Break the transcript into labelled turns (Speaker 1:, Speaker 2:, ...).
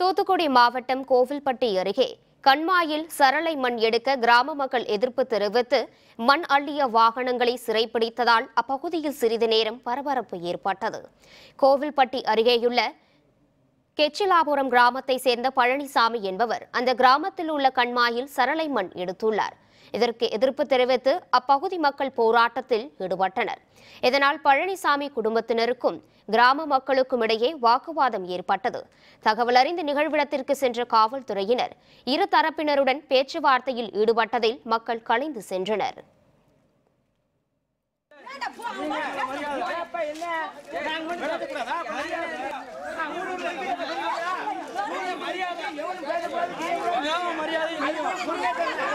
Speaker 1: தூத்துக்குடி மாவட்டம் கோவில்பட்டி அருகே கண்மாயில் சரளை மண் எடுக்க கிராம மக்கள் எதிர்ப்பு தெரிவித்து மண் அள்ளிய வாகனங்களை சிறைப்பிடித்ததால் அப்பகுதியில் சிறிது நேரம் பரபரப்பு ஏற்பட்டது கோவில்பட்டி அருகேயுள்ள கெச்சிலாபுரம் கிராமத்தை சேர்ந்த பழனிசாமி என்பவர் அந்த கிராமத்தில் உள்ள கண்மாயில் சரளை மண் எடுத்துள்ளார் இதற்கு எதிர்ப்பு தெரிவித்து அப்பகுதி மக்கள் போராட்டத்தில் ஈடுபட்டனர் இதனால் பழனிசாமி குடும்பத்தினருக்கும் கிராம மக்களுக்கும் இடையே வாக்குவாதம் ஏற்பட்டது தகவல் அறிந்த நிகழ்விடத்திற்கு சென்ற காவல்துறையினர் இரு தரப்பினருடன் பேச்சுவார்த்தையில் ஈடுபட்டதில் மக்கள் கலைந்து சென்றனர்
Speaker 2: மரியாதை